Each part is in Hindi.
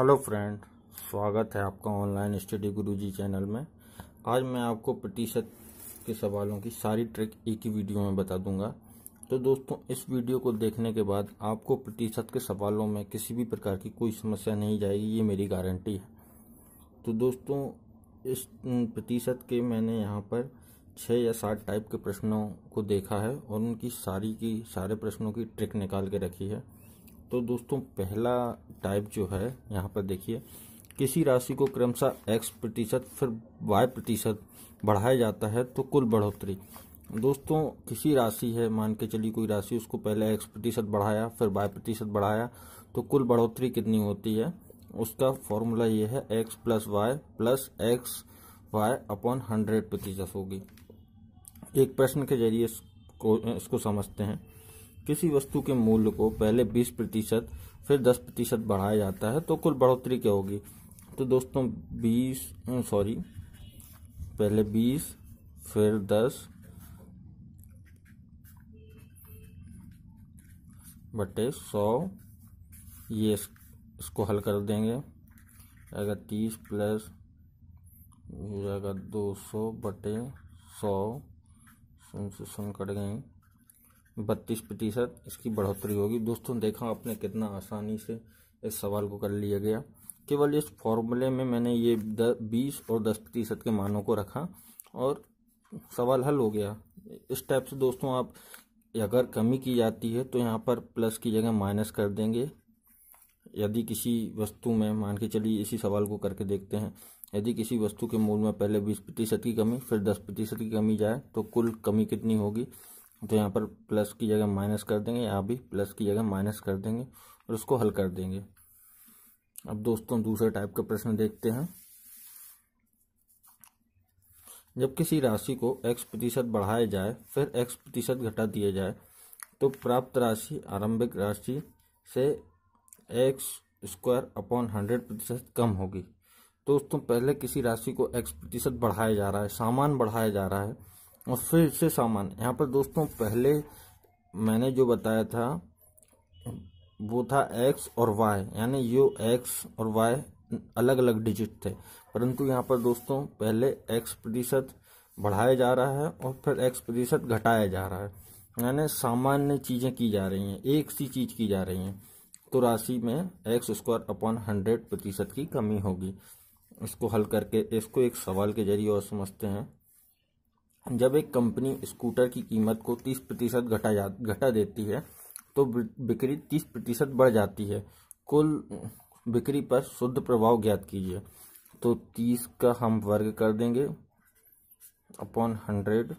हेलो फ्रेंड स्वागत है आपका ऑनलाइन स्टडी गुरुजी चैनल में आज मैं आपको प्रतिशत के सवालों की सारी ट्रिक एक ही वीडियो में बता दूंगा तो दोस्तों इस वीडियो को देखने के बाद आपको प्रतिशत के सवालों में किसी भी प्रकार की कोई समस्या नहीं जाएगी ये मेरी गारंटी है तो दोस्तों इस प्रतिशत के मैंने यहाँ पर छः या सात टाइप के प्रश्नों को देखा है और उनकी सारी की सारे प्रश्नों की ट्रिक निकाल के रखी है तो दोस्तों पहला टाइप जो है यहाँ पर देखिए किसी राशि को क्रमशः एक्स प्रतिशत फिर वाई प्रतिशत बढ़ाया जाता है तो कुल बढ़ोतरी दोस्तों किसी राशि है मान के चलिए कोई राशि उसको पहले एक्स प्रतिशत बढ़ाया फिर वाई प्रतिशत बढ़ाया तो कुल बढ़ोतरी कितनी होती है उसका फॉर्मूला ये है X plus Y plus X Y upon hundred प्रतिशत होगी एक प्रश्न के जरिए इसको इसको समझते हैं किसी वस्तु के मूल्य को पहले 20 प्रतिशत फिर 10 प्रतिशत बढ़ाया जाता है तो कुल बढ़ोतरी क्या होगी तो दोस्तों 20 सॉरी अं, पहले 20 फिर 10 बटे 100 ये इस, इसको हल कर देंगे अगर 30 प्लस हो जाएगा सौ बटे सौ सुन से सुन कट गए बत्तीस प्रतिशत इसकी बढ़ोतरी होगी दोस्तों देखा आपने कितना आसानी से इस सवाल को कर लिया गया केवल इस फॉर्मूले में मैंने ये बीस और दस प्रतिशत के मानों को रखा और सवाल हल हो गया इस टाइप से दोस्तों आप अगर कमी की जाती है तो यहाँ पर प्लस की जगह माइनस कर देंगे यदि किसी वस्तु में मान के चलिए इसी सवाल को करके देखते हैं यदि किसी वस्तु के मूल में पहले बीस प्रतिशत की कमी फिर दस प्रतिशत की कमी जाए तो कुल कमी कितनी होगी तो यहाँ पर प्लस की जगह माइनस कर देंगे यहाँ भी प्लस की जगह माइनस कर देंगे और उसको हल कर देंगे अब दोस्तों दूसरे टाइप का प्रश्न देखते हैं जब किसी राशि को x प्रतिशत बढ़ाया जाए फिर x प्रतिशत घटा दिया जाए तो प्राप्त राशि आरंभिक राशि से x स्क्वायर अपॉन हंड्रेड प्रतिशत कम होगी दोस्तों पहले किसी राशि को x प्रतिशत बढ़ाया जा रहा है सामान बढ़ाया जा रहा है और फिर से सामान यहाँ पर दोस्तों पहले मैंने जो बताया था वो था एक्स और वाई यानी यू एक्स और वाई अलग अलग डिजिट थे परंतु यहाँ पर दोस्तों पहले एक्स प्रतिशत बढ़ाया जा रहा है और फिर एक्स प्रतिशत घटाया जा रहा है यानी सामान्य चीज़ें की जा रही हैं एक सी चीज़ की जा रही हैं तो राशि में एक्स स्क्वायर अपॉन हंड्रेड प्रतिशत की कमी होगी इसको हल करके इसको एक सवाल के जरिए और समझते हैं जब एक कंपनी स्कूटर की कीमत को 30 प्रतिशत घटा जा घटा देती है तो बिक्री 30 प्रतिशत बढ़ जाती है कुल बिक्री पर शुद्ध प्रभाव ज्ञात कीजिए तो 30 का हम वर्ग कर देंगे अपॉन हंड्रेड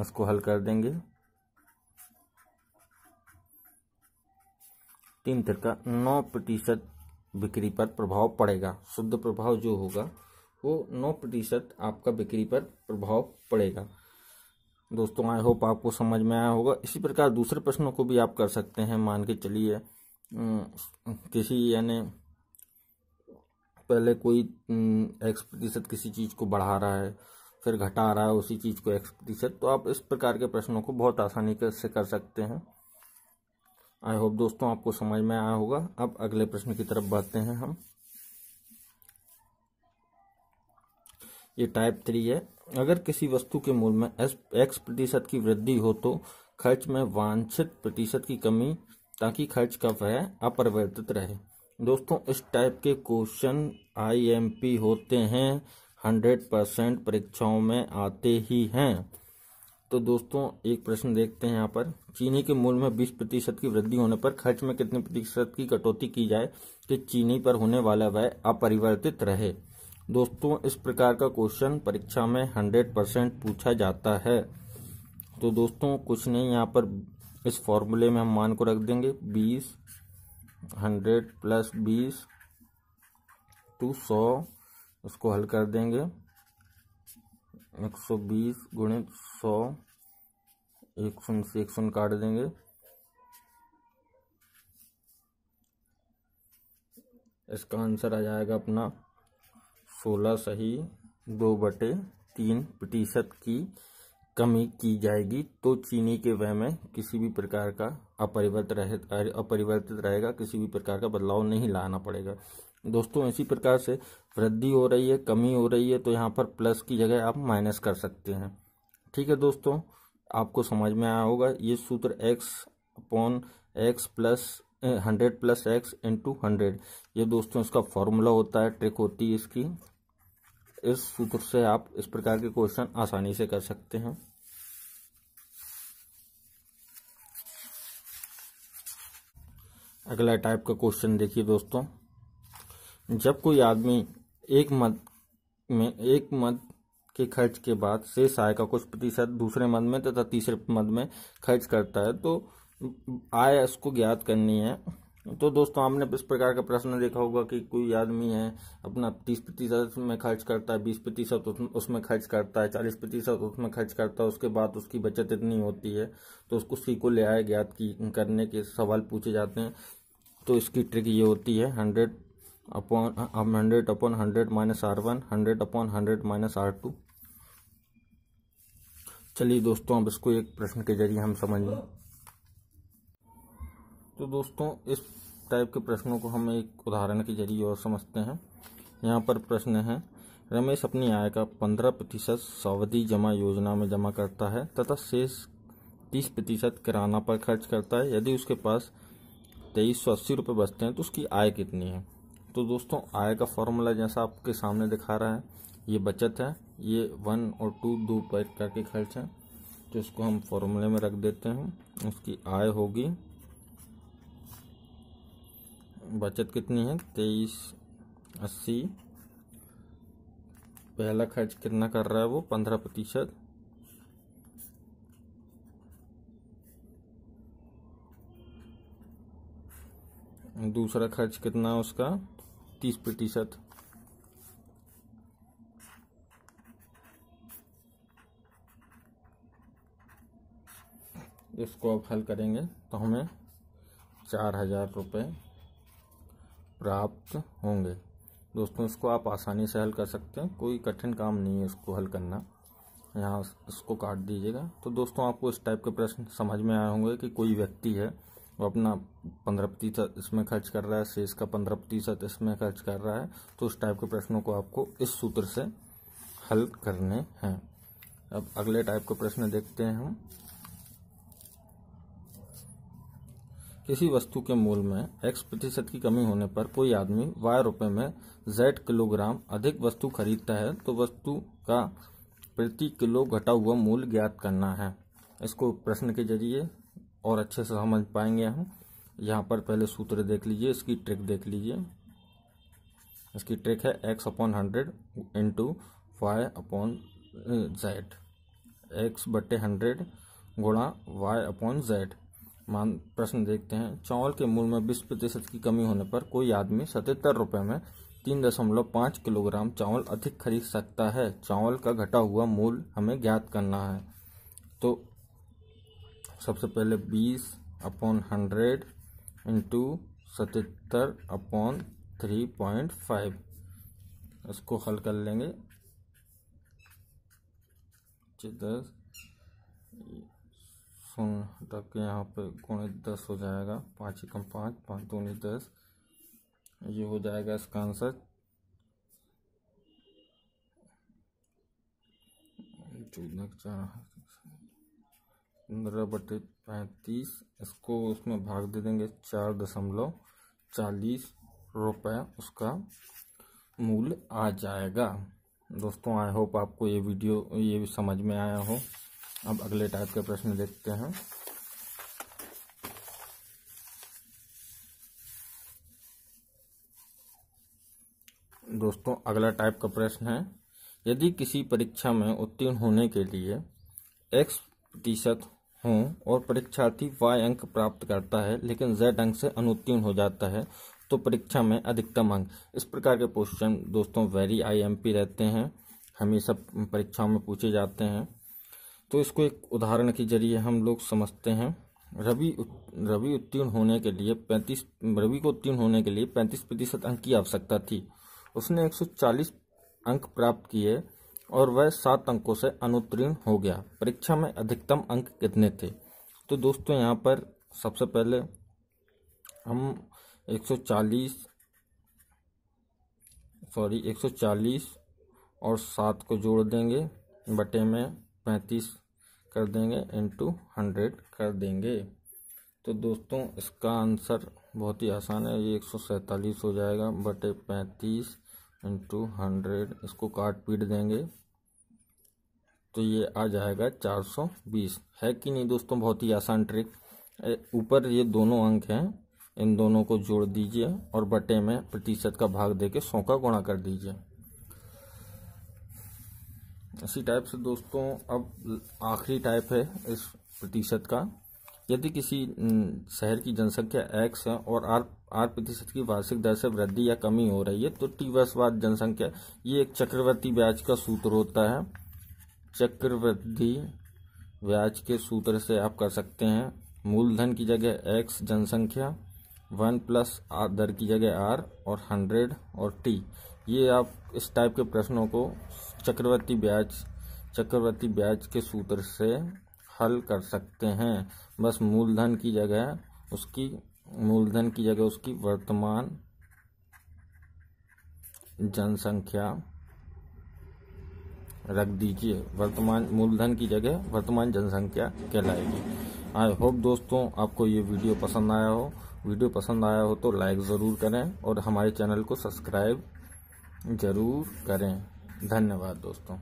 इसको हल कर देंगे तीन तरह का नौ प्रतिशत बिक्री पर प्रभाव पड़ेगा शुद्ध प्रभाव जो होगा वो नौ प्रतिशत आपका बिक्री पर प्रभाव पड़ेगा दोस्तों आई होप आपको समझ में आया होगा इसी प्रकार दूसरे प्रश्नों को भी आप कर सकते हैं मान के चलिए किसी यानी पहले कोई एक्स प्रतिशत किसी चीज़ को बढ़ा रहा है फिर घटा रहा है उसी चीज़ को एक्स प्रतिशत तो आप इस प्रकार के प्रश्नों को बहुत आसानी से कर सकते हैं आई होप दोस्तों आपको समझ में आया होगा अब अगले प्रश्न की तरफ बढ़ते हैं हम ये टाइप थ्री है अगर किसी वस्तु के मूल में एक्स प्रतिशत की वृद्धि हो तो खर्च में वांछित प्रतिशत की कमी ताकि खर्च का वह अपरिवर्तित रहे दोस्तों इस टाइप के क्वेश्चन आईएमपी होते हैं हंड्रेड परसेंट परीक्षाओं में आते ही हैं तो दोस्तों एक प्रश्न देखते हैं यहाँ पर चीनी के मूल्य में बीस प्रतिशत की वृद्धि होने पर खर्च में कितने प्रतिशत की कटौती की जाए कि चीनी पर होने वाला व्यय अपरिवर्तित रहे दोस्तों इस प्रकार का क्वेश्चन परीक्षा में हंड्रेड परसेंट पूछा जाता है तो दोस्तों कुछ नहीं यहाँ पर इस फॉर्मूले में हम मान को रख देंगे बीस हंड्रेड प्लस बीस टू सौ उसको हल कर देंगे एक सौ बीस गुणित सौ एक शून्य से एक शून्य काट देंगे इसका आंसर आ जाएगा अपना सोलह सही दो बटे तीन प्रतिशत की कमी की जाएगी तो चीनी के वह में किसी भी प्रकार का अपरिवर्तित रहे अपरिवर्तित रहेगा किसी भी प्रकार का बदलाव नहीं लाना पड़ेगा दोस्तों इसी प्रकार से वृद्धि हो रही है कमी हो रही है तो यहाँ पर प्लस की जगह आप माइनस कर सकते हैं ठीक है दोस्तों आपको समझ में आया होगा ये सूत्र X upon X plus hundred plus X into hundred ये दोस्तों इसका फॉर्मूला होता है ट्रिक होती है इसकी इस सूत्र से आप इस प्रकार के क्वेश्चन आसानी से कर सकते हैं अगला टाइप का क्वेश्चन देखिए दोस्तों जब कोई आदमी एक मद में एक मद के खर्च के बाद शेष आय का कुछ प्रतिशत दूसरे मद में तथा तीसरे मद में खर्च करता है तो आय उसको ज्ञात करनी है तो दोस्तों आपने इस प्रकार का प्रश्न देखा होगा कि कोई आदमी है अपना तीस प्रतिशत में खर्च करता है बीस प्रतिशत उसमें खर्च करता है चालीस प्रतिशत उसमें खर्च करता है उसके बाद उसकी बचत इतनी होती है तो उसको सी को ले आए ज्ञात की करने के सवाल पूछे जाते हैं तो इसकी ट्रिक ये होती है हंड्रेड अपॉन हम hundred upon hundred minus R one hundred upon hundred minus R two चलिए दोस्तों अब इसको एक प्रश्न के जरिए हम समझ लें तो दोस्तों इस टाइप के प्रश्नों को हम एक उदाहरण के जरिए और समझते हैं यहाँ पर प्रश्न है रमेश अपनी आय का पंद्रह प्रतिशत सावधि जमा योजना में जमा करता है तथा शेष तीस प्रतिशत किराना पर खर्च करता है यदि उसके पास तेईस सौ अस्सी रुपये बचते हैं तो उसकी आय कितनी है तो दोस्तों आय का फॉर्मूला जैसा आपके सामने दिखा रहा है ये बचत है ये वन और टू दो पैक करके खर्च है तो इसको हम फॉर्मूले में रख देते हैं उसकी आय होगी बचत कितनी है तेईस अस्सी पहला खर्च कितना कर रहा है वो पंद्रह प्रतिशत दूसरा खर्च कितना है उसका तीस प्रतिशत इसको अब हल करेंगे तो हमें चार हजार रुपये प्राप्त होंगे दोस्तों इसको आप आसानी से हल कर सकते हैं कोई कठिन काम नहीं है इसको हल करना यहाँ इसको काट दीजिएगा तो दोस्तों आपको इस टाइप के प्रश्न समझ में आए होंगे कि कोई व्यक्ति है वो अपना पंद्रह प्रतिशत इसमें खर्च कर रहा है शेष का पंद्रह प्रतिशत इसमें खर्च कर रहा है तो इस टाइप के प्रश्नों को आपको इस सूत्र से हल करने हैं अब अगले टाइप के प्रश्न देखते हैं हम किसी वस्तु के मूल में x प्रतिशत की कमी होने पर कोई आदमी y रुपये में z किलोग्राम अधिक वस्तु खरीदता है तो वस्तु का प्रति किलो घटा हुआ मूल्य ज्ञात करना है इसको प्रश्न के जरिए और अच्छे से समझ पाएंगे हम यहाँ पर पहले सूत्र देख लीजिए इसकी ट्रिक देख लीजिए इसकी ट्रिक है X upon hundred into Y upon Z X बटे हंड्रेड गुणा वाई अपॉन जेड मान प्रश्न देखते हैं चावल के मूल में बीस प्रतिशत की कमी होने पर कोई आदमी सतहत्तर रुपये में तीन दशमलव पाँच किलोग्राम चावल अधिक खरीद सकता है चावल का घटा हुआ मूल हमें ज्ञात करना है तो सबसे पहले बीस अपॉन हंड्रेड इंटू सतहत्तर अपॉन थ्री पॉइंट फाइव इसको हल कर लेंगे दस सुन हटा के यहाँ पे गुण दस हो जाएगा पाँच एकम पाँच पाँच दूनी दस ये हो जाएगा इसका आंसर पंद्रह बटे पैंतीस इसको उसमें भाग दे देंगे चार दशमलव चालीस रुपये उसका मूल्य आ जाएगा दोस्तों आई होप आपको ये वीडियो ये भी समझ में आया हो अब अगले टाइप के प्रश्न देखते हैं दोस्तों अगला टाइप का प्रश्न है यदि किसी परीक्षा में उत्तीर्ण होने के लिए एक्स प्रतिशत हों और परीक्षार्थी वाई अंक प्राप्त करता है लेकिन जेड अंक से अनुत्तीर्ण हो जाता है तो परीक्षा में अधिकतम अंक इस प्रकार के क्वेश्चन दोस्तों वेरी आईएमपी रहते हैं हमेशा परीक्षाओं में पूछे जाते हैं तो इसको एक उदाहरण के जरिए हम लोग समझते हैं रवि रवि उत्तीर्ण होने के लिए पैंतीस रवि को उत्तीर्ण होने के लिए पैंतीस प्रतिशत अंक की आवश्यकता थी उसने 140 अंक प्राप्त किए और वह सात अंकों से अनुत्तीर्ण हो गया परीक्षा में अधिकतम अंक कितने थे तो दोस्तों यहाँ पर सबसे पहले हम 140 सॉरी 140 और सात को जोड़ देंगे बटे में पैंतीस कर देंगे इंटू हंड्रेड कर देंगे तो दोस्तों इसका आंसर बहुत ही आसान है ये एक सौ सैंतालीस हो जाएगा बटे पैंतीस इंटू हंड्रेड इसको काट पीट देंगे तो ये आ जाएगा चार सौ बीस है कि नहीं दोस्तों बहुत ही आसान ट्रिक ऊपर ये दोनों अंक हैं इन दोनों को जोड़ दीजिए और बटे में प्रतिशत का भाग देके सौ का गुणा कर दीजिए इसी टाइप से दोस्तों अब आखिरी टाइप है इस प्रतिशत का यदि किसी शहर की जनसंख्या एक्स है और आर आर प्रतिशत की वार्षिक दर से वृद्धि या कमी हो रही है तो टी जनसंख्या ये एक चक्रवर्ती ब्याज का सूत्र होता है चक्रवृद्धि ब्याज के सूत्र से आप कर सकते हैं मूलधन की जगह एक्स जनसंख्या वन प्लस आर दर की जगह आर और हंड्रेड और टी ये आप इस टाइप के प्रश्नों को चक्रवर्ती ब्याज चक्रवर्ती ब्याज के सूत्र से हल कर सकते हैं बस मूलधन की जगह उसकी मूलधन की जगह उसकी वर्तमान जनसंख्या रख दीजिए वर्तमान मूलधन की जगह वर्तमान जनसंख्या कहलाएगी आई होप दोस्तों आपको ये वीडियो पसंद आया हो वीडियो पसंद आया हो तो लाइक ज़रूर करें और हमारे चैनल को सब्सक्राइब ज़रूर करें धन्यवाद दोस्तों